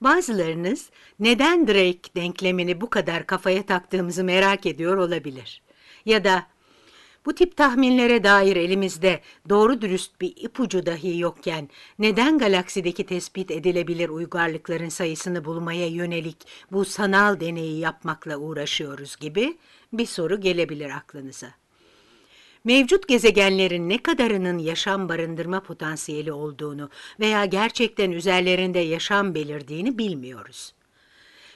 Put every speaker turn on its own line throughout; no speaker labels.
Bazılarınız neden Drake denklemini bu kadar kafaya taktığımızı merak ediyor olabilir. Ya da bu tip tahminlere dair elimizde doğru dürüst bir ipucu dahi yokken neden galaksideki tespit edilebilir uygarlıkların sayısını bulmaya yönelik bu sanal deneyi yapmakla uğraşıyoruz gibi bir soru gelebilir aklınıza mevcut gezegenlerin ne kadarının yaşam barındırma potansiyeli olduğunu veya gerçekten üzerlerinde yaşam belirdiğini bilmiyoruz.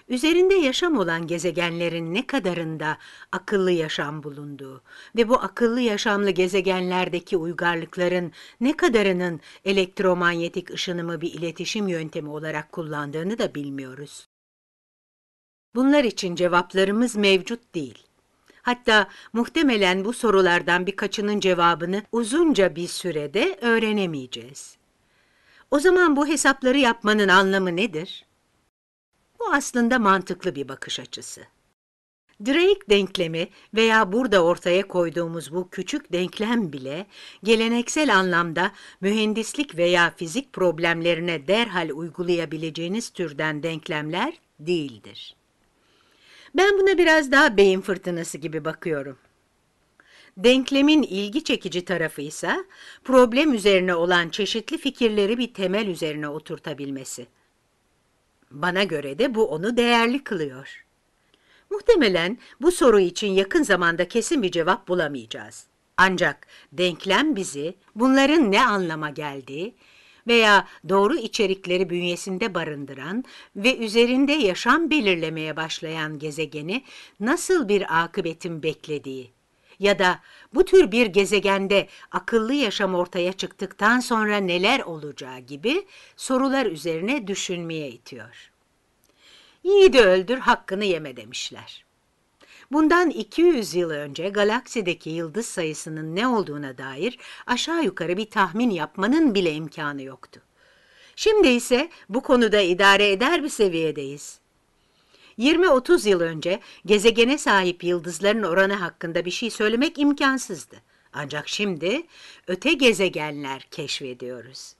Üzerinde yaşam olan gezegenlerin ne kadarında akıllı yaşam bulunduğu ve bu akıllı yaşamlı gezegenlerdeki uygarlıkların ne kadarının elektromanyetik ışınımı bir iletişim yöntemi olarak kullandığını da bilmiyoruz. Bunlar için cevaplarımız mevcut değil. Hatta muhtemelen bu sorulardan birkaçının cevabını uzunca bir sürede öğrenemeyeceğiz. O zaman bu hesapları yapmanın anlamı nedir? Bu aslında mantıklı bir bakış açısı. Drake denklemi veya burada ortaya koyduğumuz bu küçük denklem bile geleneksel anlamda mühendislik veya fizik problemlerine derhal uygulayabileceğiniz türden denklemler değildir. Ben buna biraz daha beyin fırtınası gibi bakıyorum. Denklemin ilgi çekici tarafı ise problem üzerine olan çeşitli fikirleri bir temel üzerine oturtabilmesi. Bana göre de bu onu değerli kılıyor. Muhtemelen bu soru için yakın zamanda kesin bir cevap bulamayacağız. Ancak denklem bizi bunların ne anlama geldiği, veya doğru içerikleri bünyesinde barındıran ve üzerinde yaşam belirlemeye başlayan gezegeni nasıl bir akıbetin beklediği ya da bu tür bir gezegende akıllı yaşam ortaya çıktıktan sonra neler olacağı gibi sorular üzerine düşünmeye itiyor. de öldür hakkını yeme demişler. Bundan 200 yıl önce galaksideki yıldız sayısının ne olduğuna dair aşağı yukarı bir tahmin yapmanın bile imkanı yoktu. Şimdi ise bu konuda idare eder bir seviyedeyiz. 20-30 yıl önce gezegene sahip yıldızların oranı hakkında bir şey söylemek imkansızdı. Ancak şimdi öte gezegenler keşfediyoruz.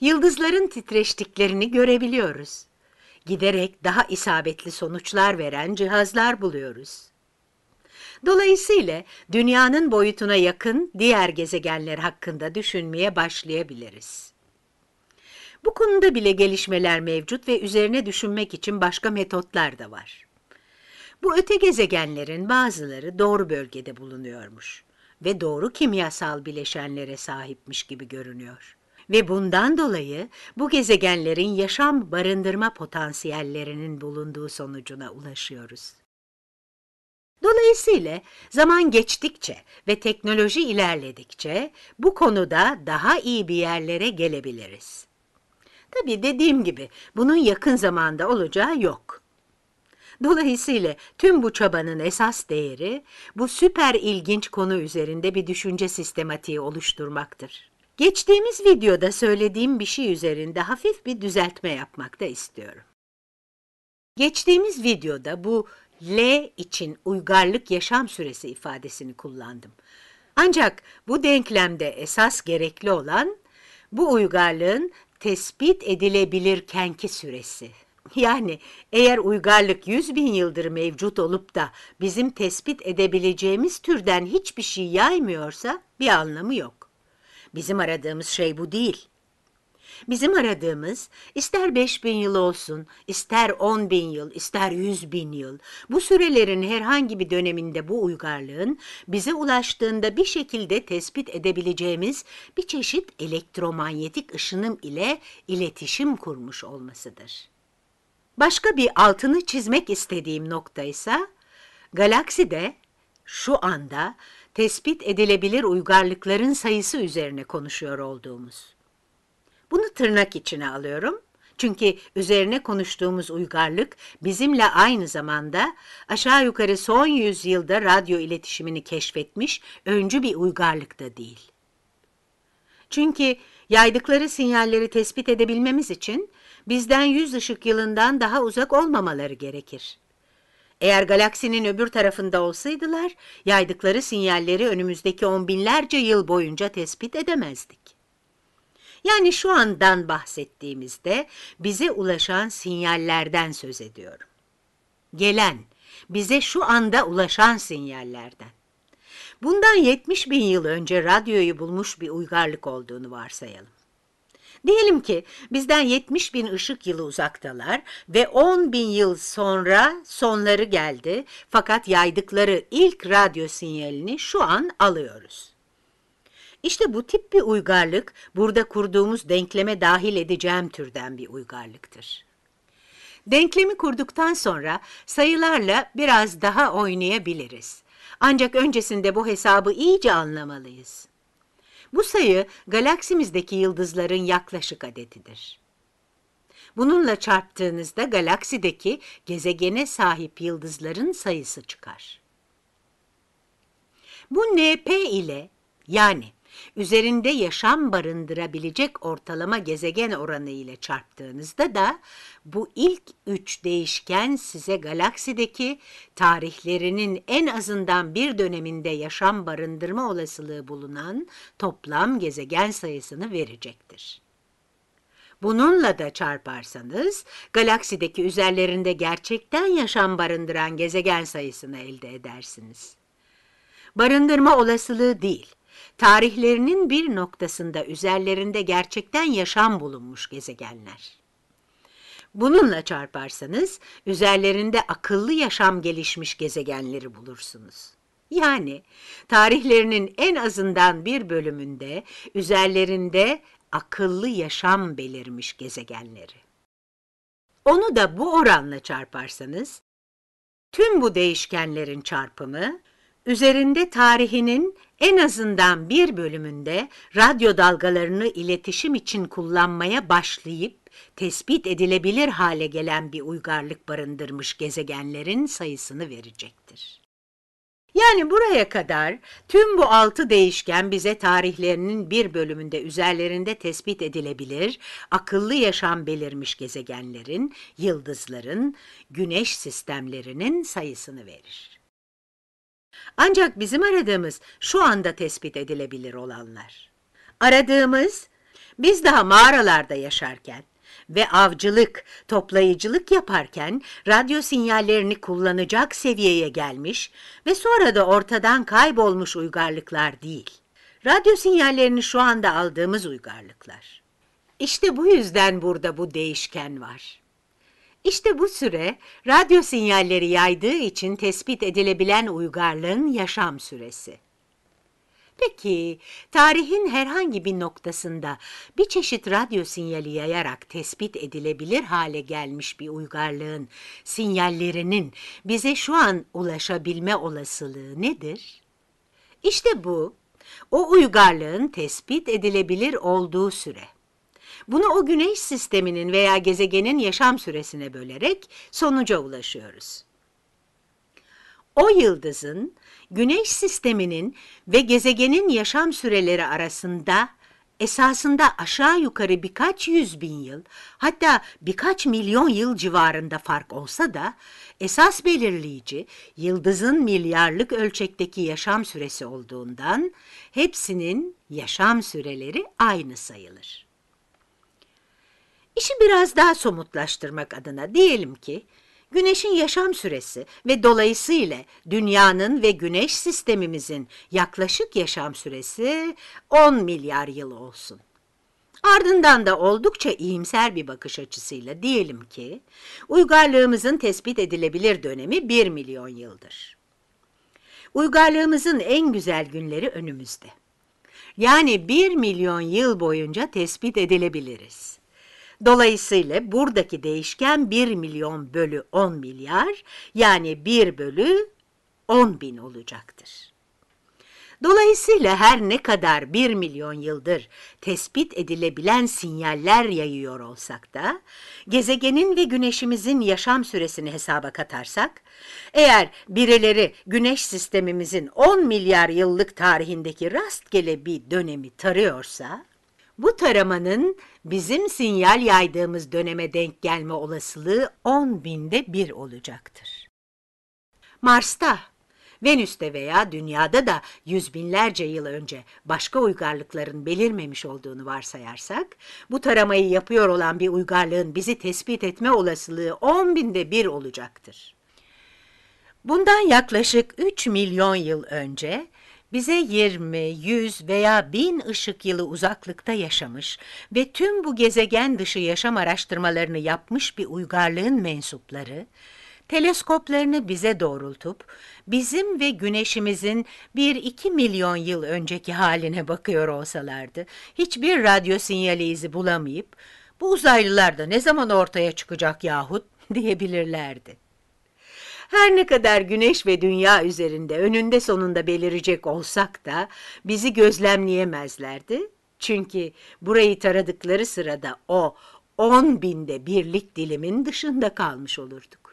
Yıldızların titreştiklerini görebiliyoruz giderek daha isabetli sonuçlar veren cihazlar buluyoruz. Dolayısıyla dünyanın boyutuna yakın diğer gezegenler hakkında düşünmeye başlayabiliriz. Bu konuda bile gelişmeler mevcut ve üzerine düşünmek için başka metotlar da var. Bu öte gezegenlerin bazıları doğru bölgede bulunuyormuş ve doğru kimyasal bileşenlere sahipmiş gibi görünüyor ve bundan dolayı bu gezegenlerin yaşam barındırma potansiyellerinin bulunduğu sonucuna ulaşıyoruz. Dolayısıyla zaman geçtikçe ve teknoloji ilerledikçe bu konuda daha iyi bir yerlere gelebiliriz. Tabi dediğim gibi bunun yakın zamanda olacağı yok. Dolayısıyla tüm bu çabanın esas değeri bu süper ilginç konu üzerinde bir düşünce sistematiği oluşturmaktır. Geçtiğimiz videoda söylediğim bir şey üzerinde hafif bir düzeltme yapmak da istiyorum. Geçtiğimiz videoda bu L için uygarlık yaşam süresi ifadesini kullandım. Ancak bu denklemde esas gerekli olan bu uygarlığın tespit edilebilirkenki süresi. Yani eğer uygarlık 100 bin yıldır mevcut olup da bizim tespit edebileceğimiz türden hiçbir şey yaymıyorsa bir anlamı yok. Bizim aradığımız şey bu değil. Bizim aradığımız ister beş bin yıl olsun, ister on bin yıl, ister yüz bin yıl, bu sürelerin herhangi bir döneminde bu uygarlığın bize ulaştığında bir şekilde tespit edebileceğimiz bir çeşit elektromanyetik ışınım ile iletişim kurmuş olmasıdır. Başka bir altını çizmek istediğim nokta ise galakside şu anda tespit edilebilir uygarlıkların sayısı üzerine konuşuyor olduğumuz. Bunu tırnak içine alıyorum. Çünkü üzerine konuştuğumuz uygarlık bizimle aynı zamanda aşağı yukarı son yüzyılda radyo iletişimini keşfetmiş öncü bir uygarlık da değil. Çünkü yaydıkları sinyalleri tespit edebilmemiz için bizden yüz ışık yılından daha uzak olmamaları gerekir. Eğer galaksinin öbür tarafında olsaydılar, yaydıkları sinyalleri önümüzdeki on binlerce yıl boyunca tespit edemezdik. Yani şu andan bahsettiğimizde bize ulaşan sinyallerden söz ediyorum. Gelen, bize şu anda ulaşan sinyallerden. Bundan 70 bin yıl önce radyoyu bulmuş bir uygarlık olduğunu varsayalım. Diyelim ki bizden 70 bin ışık yılı uzaktalar ve 10 bin yıl sonra sonları geldi fakat yaydıkları ilk radyo sinyalini şu an alıyoruz. İşte bu tip bir uygarlık burada kurduğumuz denkleme dahil edeceğim türden bir uygarlıktır. Denklemi kurduktan sonra sayılarla biraz daha oynayabiliriz. Ancak öncesinde bu hesabı iyice anlamalıyız. Bu sayı galaksimizdeki yıldızların yaklaşık adetidir. Bununla çarptığınızda galaksideki gezegene sahip yıldızların sayısı çıkar. Bu NP ile yani üzerinde yaşam barındırabilecek ortalama gezegen oranı ile çarptığınızda da bu ilk üç değişken size galaksideki tarihlerinin en azından bir döneminde yaşam barındırma olasılığı bulunan toplam gezegen sayısını verecektir. Bununla da çarparsanız galaksideki üzerlerinde gerçekten yaşam barındıran gezegen sayısını elde edersiniz. Barındırma olasılığı değil, tarihlerinin bir noktasında üzerlerinde gerçekten yaşam bulunmuş gezegenler. Bununla çarparsanız üzerlerinde akıllı yaşam gelişmiş gezegenleri bulursunuz. Yani tarihlerinin en azından bir bölümünde üzerlerinde akıllı yaşam belirmiş gezegenleri. Onu da bu oranla çarparsanız tüm bu değişkenlerin çarpımı üzerinde tarihinin en azından bir bölümünde radyo dalgalarını iletişim için kullanmaya başlayıp tespit edilebilir hale gelen bir uygarlık barındırmış gezegenlerin sayısını verecektir. Yani buraya kadar tüm bu altı değişken bize tarihlerinin bir bölümünde üzerlerinde tespit edilebilir, akıllı yaşam belirmiş gezegenlerin, yıldızların, güneş sistemlerinin sayısını verir. Ancak bizim aradığımız şu anda tespit edilebilir olanlar. Aradığımız biz daha mağaralarda yaşarken ve avcılık, toplayıcılık yaparken radyo sinyallerini kullanacak seviyeye gelmiş ve sonra da ortadan kaybolmuş uygarlıklar değil. Radyo sinyallerini şu anda aldığımız uygarlıklar. İşte bu yüzden burada bu değişken var. İşte bu süre radyo sinyalleri yaydığı için tespit edilebilen uygarlığın yaşam süresi. Peki tarihin herhangi bir noktasında bir çeşit radyo sinyali yayarak tespit edilebilir hale gelmiş bir uygarlığın sinyallerinin bize şu an ulaşabilme olasılığı nedir? İşte bu o uygarlığın tespit edilebilir olduğu süre. Bunu o güneş sisteminin veya gezegenin yaşam süresine bölerek sonuca ulaşıyoruz. O yıldızın güneş sisteminin ve gezegenin yaşam süreleri arasında esasında aşağı yukarı birkaç yüz bin yıl hatta birkaç milyon yıl civarında fark olsa da esas belirleyici yıldızın milyarlık ölçekteki yaşam süresi olduğundan hepsinin yaşam süreleri aynı sayılır. İşi biraz daha somutlaştırmak adına diyelim ki, Güneşin yaşam süresi ve dolayısıyla dünyanın ve güneş sistemimizin yaklaşık yaşam süresi 10 milyar yıl olsun. Ardından da oldukça iyimser bir bakış açısıyla diyelim ki, uygarlığımızın tespit edilebilir dönemi 1 milyon yıldır. Uygarlığımızın en güzel günleri önümüzde. Yani 1 milyon yıl boyunca tespit edilebiliriz. Dolayısıyla buradaki değişken 1 milyon bölü 10 milyar yani 1 bölü 10 bin olacaktır. Dolayısıyla her ne kadar 1 milyon yıldır tespit edilebilen sinyaller yayıyor olsak da, gezegenin ve güneşimizin yaşam süresini hesaba katarsak, eğer bireleri güneş sistemimizin 10 milyar yıllık tarihindeki rastgele bir dönemi tarıyorsa, bu taramanın bizim sinyal yaydığımız döneme denk gelme olasılığı 10 binde bir olacaktır. Mars'ta, Venüs'te veya Dünya'da da yüz binlerce yıl önce başka uygarlıkların belirmemiş olduğunu varsayarsak, bu taramayı yapıyor olan bir uygarlığın bizi tespit etme olasılığı 10 binde bir olacaktır. Bundan yaklaşık 3 milyon yıl önce bize 20, 100 veya 1000 ışık yılı uzaklıkta yaşamış ve tüm bu gezegen dışı yaşam araştırmalarını yapmış bir uygarlığın mensupları, teleskoplarını bize doğrultup bizim ve güneşimizin 1-2 milyon yıl önceki haline bakıyor olsalardı, hiçbir radyo sinyali izi bulamayıp, bu uzaylılar da ne zaman ortaya çıkacak yahut diyebilirlerdi. Her ne kadar güneş ve dünya üzerinde önünde sonunda belirecek olsak da bizi gözlemleyemezlerdi. Çünkü burayı taradıkları sırada o on binde birlik dilimin dışında kalmış olurduk.